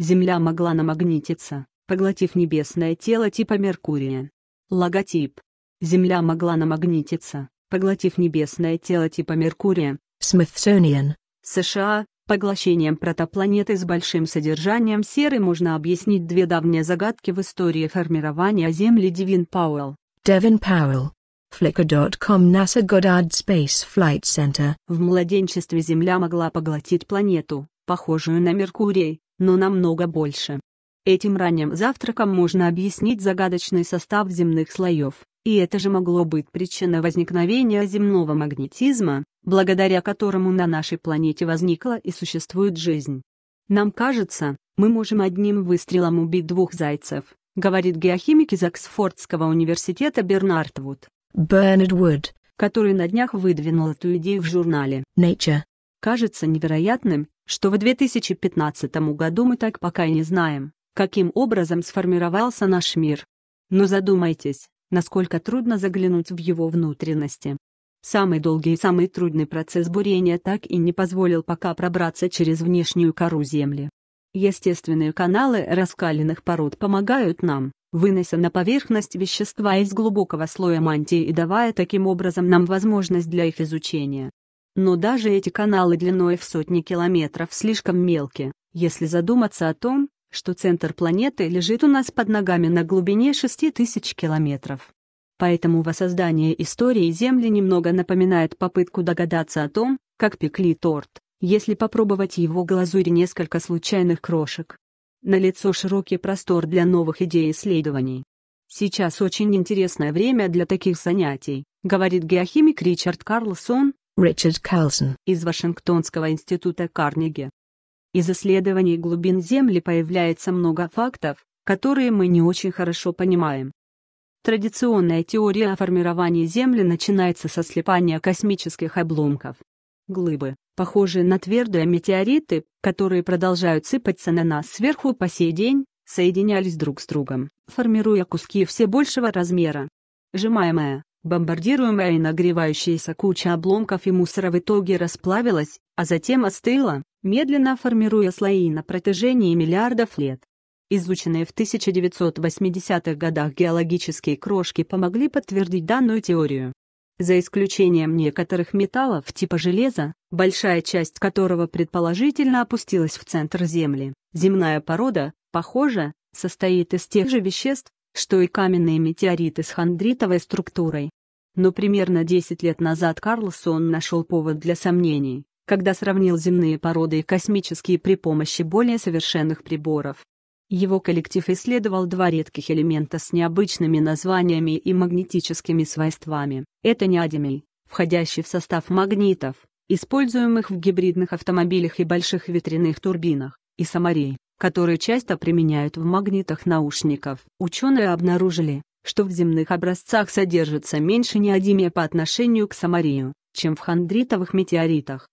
Земля могла намагнититься, поглотив небесное тело типа Меркурия. Логотип. Земля могла намагнититься, поглотив небесное тело типа Меркурия. Smithsonian. США. Поглощением протопланеты с большим содержанием серы можно объяснить две давние загадки в истории формирования Земли Девин Пауэлл. Девин Пауэлл. Flickr.com NASA Goddard Space Flight Center. В младенчестве Земля могла поглотить планету, похожую на Меркурий, но намного больше. Этим ранним завтраком можно объяснить загадочный состав земных слоев, и это же могло быть причиной возникновения земного магнетизма, благодаря которому на нашей планете возникла и существует жизнь. Нам кажется, мы можем одним выстрелом убить двух зайцев, говорит геохимик из Оксфордского университета Бернард Вуд, Бернард Вуд, который на днях выдвинул эту идею в журнале Nature. Кажется невероятным, что в 2015 году мы так пока и не знаем, каким образом сформировался наш мир. Но задумайтесь, насколько трудно заглянуть в его внутренности. Самый долгий и самый трудный процесс бурения так и не позволил пока пробраться через внешнюю кору Земли. Естественные каналы раскаленных пород помогают нам, вынося на поверхность вещества из глубокого слоя мантии и давая таким образом нам возможность для их изучения. Но даже эти каналы длиной в сотни километров слишком мелки, если задуматься о том, что центр планеты лежит у нас под ногами на глубине 6000 километров. Поэтому воссоздание истории Земли немного напоминает попытку догадаться о том, как пекли торт, если попробовать его глазури несколько случайных крошек. На лицо широкий простор для новых идей исследований. Сейчас очень интересное время для таких занятий, говорит геохимик Ричард Карлсон, Ричард Карлсон из Вашингтонского института Карнеги. Из исследований глубин Земли появляется много фактов, которые мы не очень хорошо понимаем. Традиционная теория о формировании Земли начинается со слепания космических обломков. Глыбы, похожие на твердые метеориты, которые продолжают сыпаться на нас сверху по сей день, соединялись друг с другом, формируя куски все большего размера. Сжимаемая, Бомбардируемая и нагревающаяся куча обломков и мусора в итоге расплавилась, а затем остыла, медленно формируя слои на протяжении миллиардов лет. Изученные в 1980-х годах геологические крошки помогли подтвердить данную теорию. За исключением некоторых металлов типа железа, большая часть которого предположительно опустилась в центр Земли, земная порода, похоже, состоит из тех же веществ, что и каменные метеориты с хондритовой структурой. Но примерно 10 лет назад Карлсон нашел повод для сомнений, когда сравнил земные породы и космические при помощи более совершенных приборов. Его коллектив исследовал два редких элемента с необычными названиями и магнетическими свойствами. Это неадимий, входящий в состав магнитов, используемых в гибридных автомобилях и больших ветряных турбинах, и самарей, которые часто применяют в магнитах наушников. Ученые обнаружили, что в земных образцах содержится меньше неодимия по отношению к самарию, чем в хондритовых метеоритах.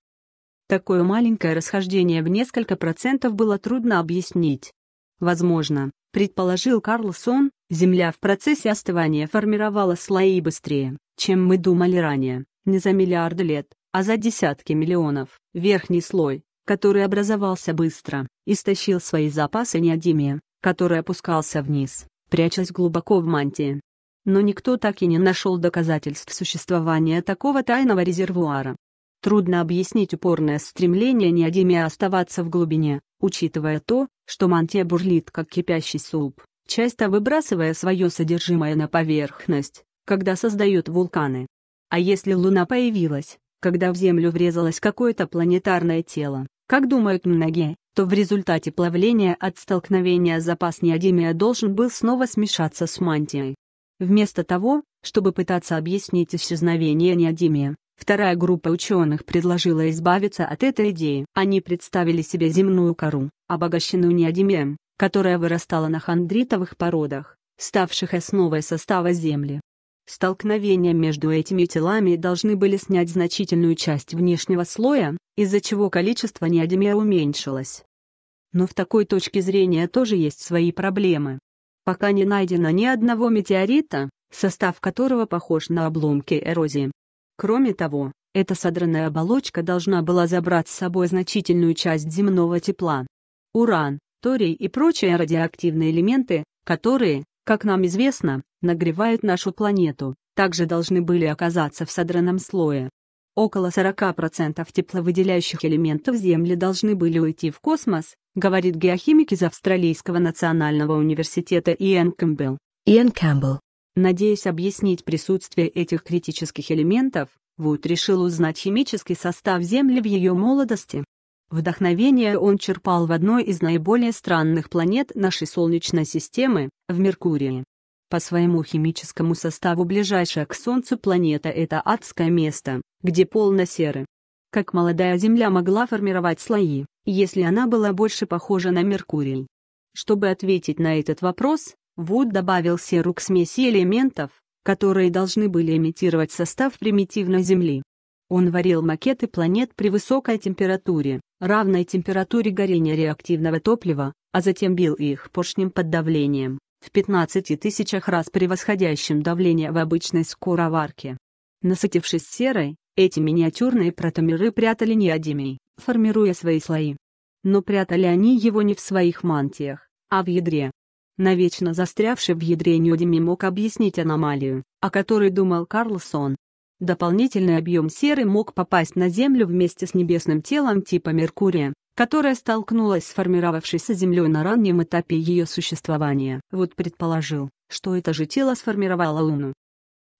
Такое маленькое расхождение в несколько процентов было трудно объяснить. Возможно, предположил Карлсон, Земля в процессе остывания формировала слои быстрее, чем мы думали ранее, не за миллиарды лет, а за десятки миллионов. Верхний слой, который образовался быстро, истощил свои запасы неодимия, который опускался вниз, прячась глубоко в мантии. Но никто так и не нашел доказательств существования такого тайного резервуара. Трудно объяснить упорное стремление неодимия оставаться в глубине, учитывая то, что мантия бурлит как кипящий суп, часто выбрасывая свое содержимое на поверхность, когда создают вулканы. А если Луна появилась, когда в Землю врезалось какое-то планетарное тело, как думают многие, то в результате плавления от столкновения запас неодимия должен был снова смешаться с мантией. Вместо того, чтобы пытаться объяснить исчезновение неодимия, вторая группа ученых предложила избавиться от этой идеи. Они представили себе земную кору, обогащенную неодимием, которая вырастала на хондритовых породах, ставших основой состава Земли. Столкновения между этими телами должны были снять значительную часть внешнего слоя, из-за чего количество неодимия уменьшилось. Но в такой точке зрения тоже есть свои проблемы. Пока не найдено ни одного метеорита, состав которого похож на обломки эрозии. Кроме того, эта содранная оболочка должна была забрать с собой значительную часть земного тепла. Уран, торий и прочие радиоактивные элементы, которые, как нам известно, нагревают нашу планету, также должны были оказаться в содранном слое. Около 40% тепловыделяющих элементов Земли должны были уйти в космос, говорит геохимик из Австралийского национального университета Иэн Кэмпбелл. Иэн Кэмпбелл. Надеясь объяснить присутствие этих критических элементов, Вуд решил узнать химический состав Земли в ее молодости. Вдохновение он черпал в одной из наиболее странных планет нашей Солнечной системы, в Меркурии. По своему химическому составу ближайшая к Солнцу планета – это адское место, где полно серы. Как молодая Земля могла формировать слои, если она была больше похожа на Меркурий? Чтобы ответить на этот вопрос, Вуд добавил серу к смеси элементов, которые должны были имитировать состав примитивной Земли. Он варил макеты планет при высокой температуре, равной температуре горения реактивного топлива, а затем бил их поршнем под давлением в 15 тысячах раз превосходящим давление в обычной скороварке. Насытившись серой, эти миниатюрные протомеры прятали неодимий, формируя свои слои. Но прятали они его не в своих мантиях, а в ядре. Навечно застрявший в ядре неодимий мог объяснить аномалию, о которой думал Карлсон, Дополнительный объем серы мог попасть на Землю вместе с небесным телом типа Меркурия, которое столкнулось с формировавшейся Землей на раннем этапе ее существования. Вот предположил, что это же тело сформировало Луну.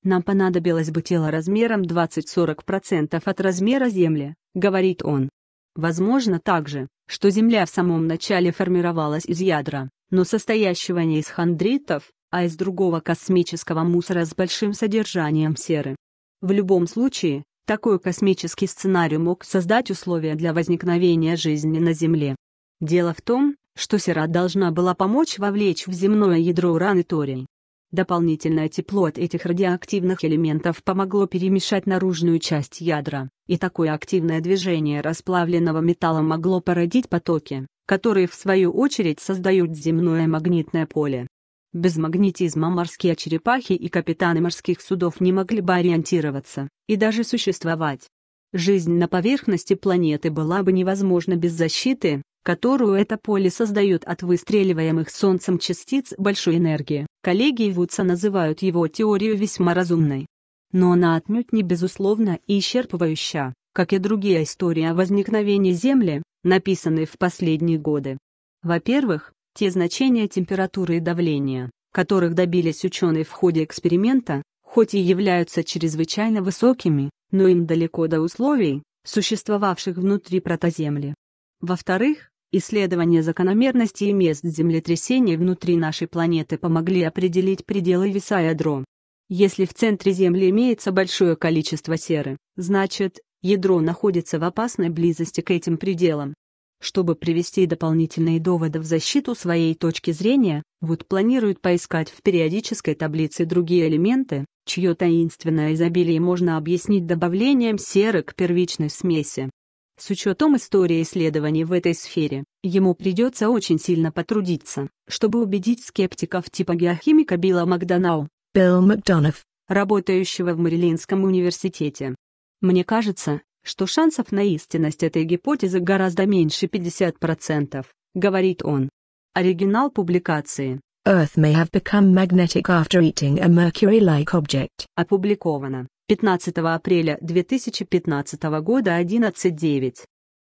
Нам понадобилось бы тело размером 20-40% от размера Земли, говорит он. Возможно также, что Земля в самом начале формировалась из ядра, но состоящего не из хондритов, а из другого космического мусора с большим содержанием серы. В любом случае, такой космический сценарий мог создать условия для возникновения жизни на Земле. Дело в том, что Сера должна была помочь вовлечь в земное ядро уран и торий. Дополнительное тепло от этих радиоактивных элементов помогло перемешать наружную часть ядра, и такое активное движение расплавленного металла могло породить потоки, которые в свою очередь создают земное магнитное поле. Без магнетизма морские черепахи и капитаны морских судов не могли бы ориентироваться и даже существовать. Жизнь на поверхности планеты была бы невозможна без защиты, которую это поле создает от выстреливаемых Солнцем частиц большой энергии. Коллеги Вудса называют его теорию весьма разумной. Но она отнюдь не безусловна и исчерпывающая, как и другие истории о возникновении Земли, написанные в последние годы. Во-первых, те значения температуры и давления, которых добились ученые в ходе эксперимента, хоть и являются чрезвычайно высокими, но им далеко до условий, существовавших внутри протоземли. Во-вторых, исследования закономерностей мест землетрясений внутри нашей планеты помогли определить пределы веса ядро. Если в центре Земли имеется большое количество серы, значит, ядро находится в опасной близости к этим пределам. Чтобы привести дополнительные доводы в защиту своей точки зрения, Вуд планирует поискать в периодической таблице другие элементы, чье таинственное изобилие можно объяснить добавлением серы к первичной смеси. С учетом истории исследований в этой сфере, ему придется очень сильно потрудиться, чтобы убедить скептиков типа геохимика Билла Макдонау, Билл Макдонов, работающего в Марилинском университете. Мне кажется, что шансов на истинность этой гипотезы гораздо меньше 50%, говорит он. Оригинал публикации Earth may have become magnetic after eating a Mercury-like object. Опубликовано 15 апреля 2015 года 11.9.